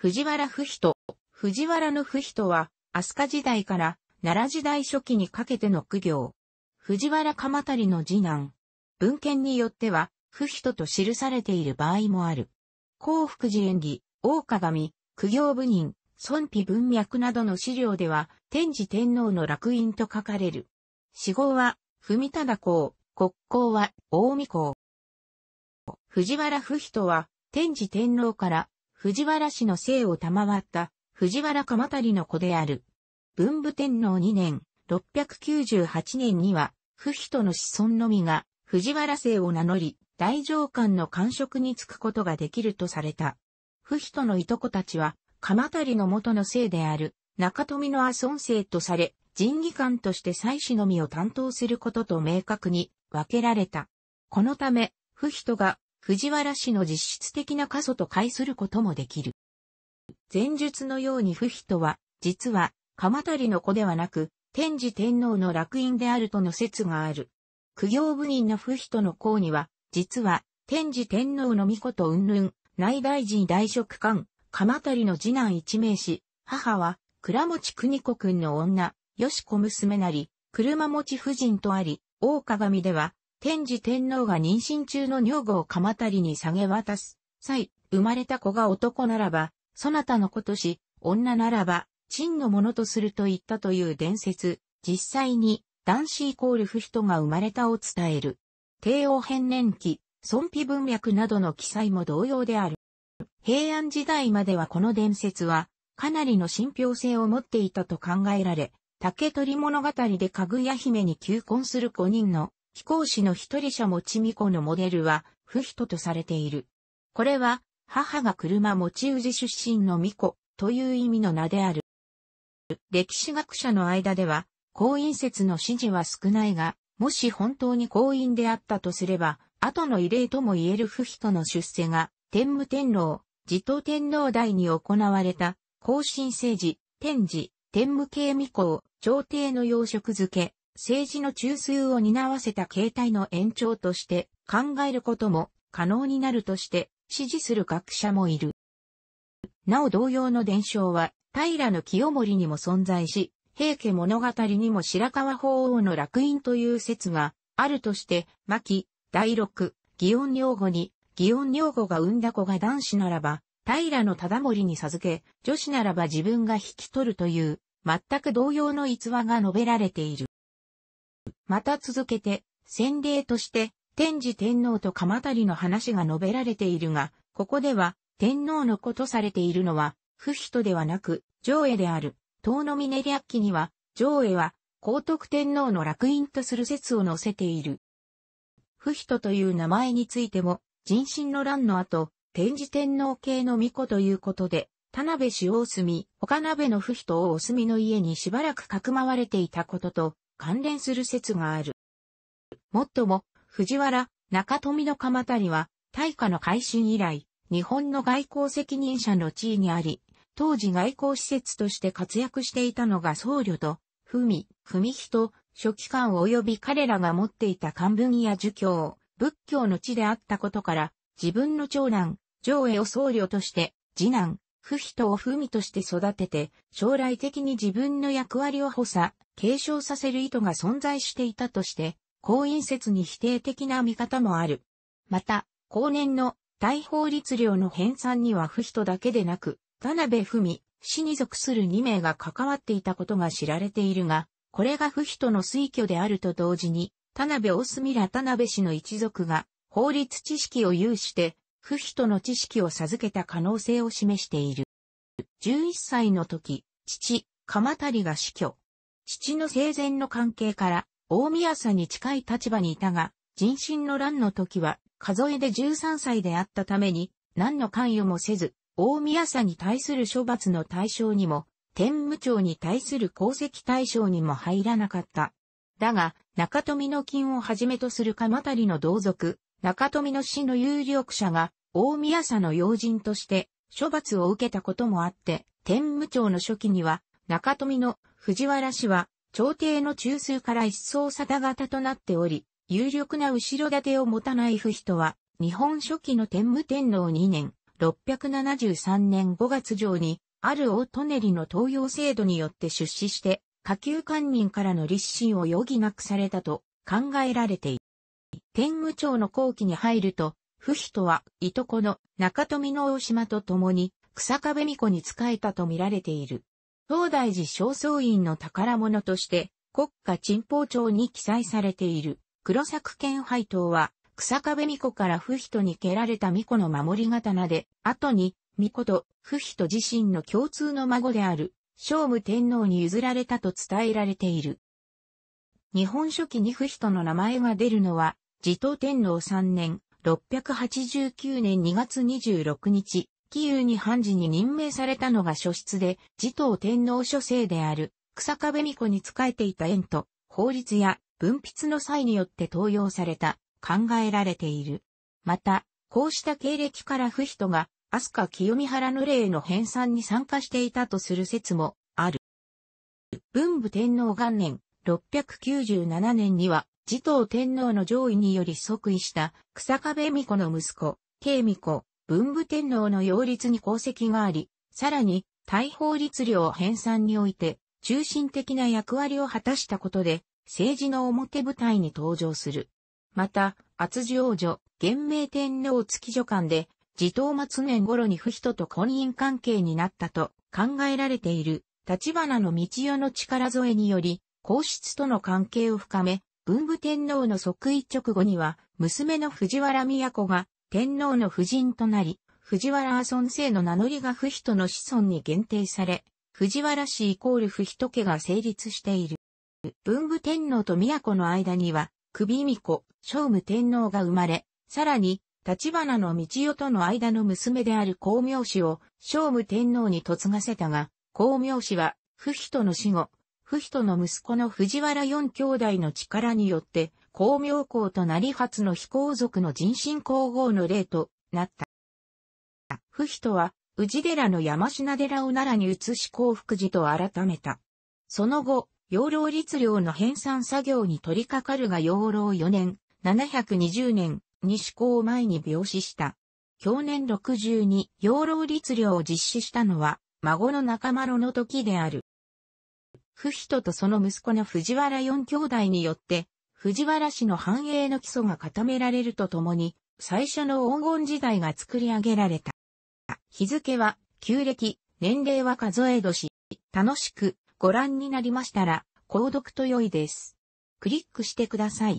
藤原不人。藤原の不人は、飛鳥時代から奈良時代初期にかけての苦行。藤原鎌足の次男。文献によっては、不人と記されている場合もある。幸福寺演技、大鏡、苦行部人、孫妃文脈などの資料では、天智天皇の楽印と書かれる。死後は、文忠公、国交は、大見公。藤原不人は、天智天皇から藤原氏の姓を賜った藤原鎌足の子である。文武天皇2年、698年には、不人の子孫のみが藤原姓を名乗り、大上官の官職に就くことができるとされた。不人のいとこたちは、鎌足の元の姓である、中富の阿孫姓とされ、人技官として妻子のみを担当することと明確に分けられた。このため、不人が藤原氏の実質的な過疎と解することもできる。前述のように不比とは、実は、鎌足の子ではなく、天智天皇の楽印であるとの説がある。苦行部人の不比との項には、実は、天智天皇の御子と云々、内大臣大職官、鎌足の次男一名氏、母は、倉持邦子くんの女、よし子娘なり、車持夫人とあり、大鏡では、天智天皇が妊娠中の女房を鎌足りに下げ渡す際、生まれた子が男ならば、そなたの子とし、女ならば、真のものとすると言ったという伝説、実際に男子イコール不人が生まれたを伝える。帝王変年期、孫卑文脈などの記載も同様である。平安時代まではこの伝説は、かなりの信憑性を持っていたと考えられ、竹取物語でかぐや姫に求婚する5人の飛行士の一人者持ちみこのモデルは、不人とされている。これは、母が車持ち氏出身の巫女という意味の名である。歴史学者の間では、後院説の指示は少ないが、もし本当に後院であったとすれば、後の異例とも言える不人の出世が、天武天皇、持統天皇代に行われた、後進政治、天治、天武系未公、朝廷の養殖付け、政治の中枢を担わせた形態の延長として考えることも可能になるとして支持する学者もいる。なお同様の伝承は平清盛にも存在し、平家物語にも白川法皇の楽印という説があるとして、牧、第六、祇園女語に、祇園女語が産んだ子が男子ならば、平の忠盛に授け、女子ならば自分が引き取るという、全く同様の逸話が述べられている。また続けて、先例として、天智天皇と鎌足の話が述べられているが、ここでは、天皇の子とされているのは、不人ではなく、上絵である。遠野峰略記には、上絵は、皇徳天皇の楽印とする説を載せている。不人という名前についても、人心の乱の後、天智天皇系の巫女ということで、田辺氏大隅、岡鍋の不人をお隅の家にしばらくかくまわれていたことと、関連する説がある。もっとも、藤原、中富の鎌谷は、大化の改新以来、日本の外交責任者の地位にあり、当時外交施設として活躍していたのが僧侶と、文、文人、書記官及び彼らが持っていた漢文や儒教、仏教の地であったことから、自分の長男、上絵を僧侶として、次男、不人を文として育てて、将来的に自分の役割を補佐、継承させる意図が存在していたとして、後院説に否定的な見方もある。また、後年の大法律令の編纂には不人だけでなく、田辺不文、死に属する2名が関わっていたことが知られているが、これが不人の推挙であると同時に、田辺大隅ら田辺氏の一族が法律知識を有して不比との知識を授けた可能性を示している。11歳の時、父、鎌足が死去。父の生前の関係から、大宮さんに近い立場にいたが、人心の乱の時は、数えで13歳であったために、何の関与もせず、大宮さんに対する処罰の対象にも、天武町に対する功績対象にも入らなかった。だが、中富の金をはじめとする鎌足の同族、中富の死の有力者が、大宮佐の要人として、処罰を受けたこともあって、天武町の初期には、中富の藤原氏は、朝廷の中枢から一層定型となっており、有力な後ろ盾を持たない不人は、日本初期の天武天皇2年、673年5月上に、ある大トネリの東洋制度によって出資して、下級官人からの立身を余儀なくされたと考えられている。天武町の後期に入ると、不比とは、いとこの中富の大島と共に、草壁巫女に仕えたと見られている。東大寺正倉院の宝物として、国家陳宝庁に記載されている、黒作剣配当は、草壁巫女から不比とに蹴られた巫女の守り刀で、後に、巫女と不比と自身の共通の孫である、聖武天皇に譲られたと伝えられている。日本書紀に不比との名前が出るのは、自統天皇3年、689年2月26日、紀有に判事に任命されたのが初出で、自統天皇書生である、草壁巫女に仕えていた縁と、法律や文筆の際によって登用された、考えられている。また、こうした経歴から不人が、飛鳥清美原の例の編纂に参加していたとする説もある。文武天皇元年697年には持統天皇の上位により即位した草壁巫子の息子、慶巫子、文武天皇の擁立に功績があり、さらに、大法律令編纂において、中心的な役割を果たしたことで、政治の表舞台に登場する。また、厚地王女、元明天皇月女官で、自統末年頃に不人と婚姻関係になったと考えられている、立花の道代の力添えにより、皇室との関係を深め、文武天皇の即位直後には、娘の藤原都が天皇の夫人となり、藤原阿孫姓の名乗りが不人の子孫に限定され、藤原氏イコール不人家が成立している。文武天皇と都の間には、首美子、聖武天皇が生まれ、さらに、立花の道代との間の娘である光明氏を聖武天皇に嫁がせたが、光明氏は、不人の死後、不人との息子の藤原四兄弟の力によって、光明皇となり初の非皇族の人身皇后の例となった。不人とは、治寺の山品寺を奈良に移し幸福寺と改めた。その後、養老律令の編纂作業に取り掛かるが養老4年、720年に施行前に病死した。去年62養老律令を実施したのは、孫の中丸の時である。不人とその息子の藤原四兄弟によって、藤原氏の繁栄の基礎が固められるとともに、最初の黄金時代が作り上げられた。日付は、旧暦、年齢は数え年。楽しくご覧になりましたら、購読と良いです。クリックしてください。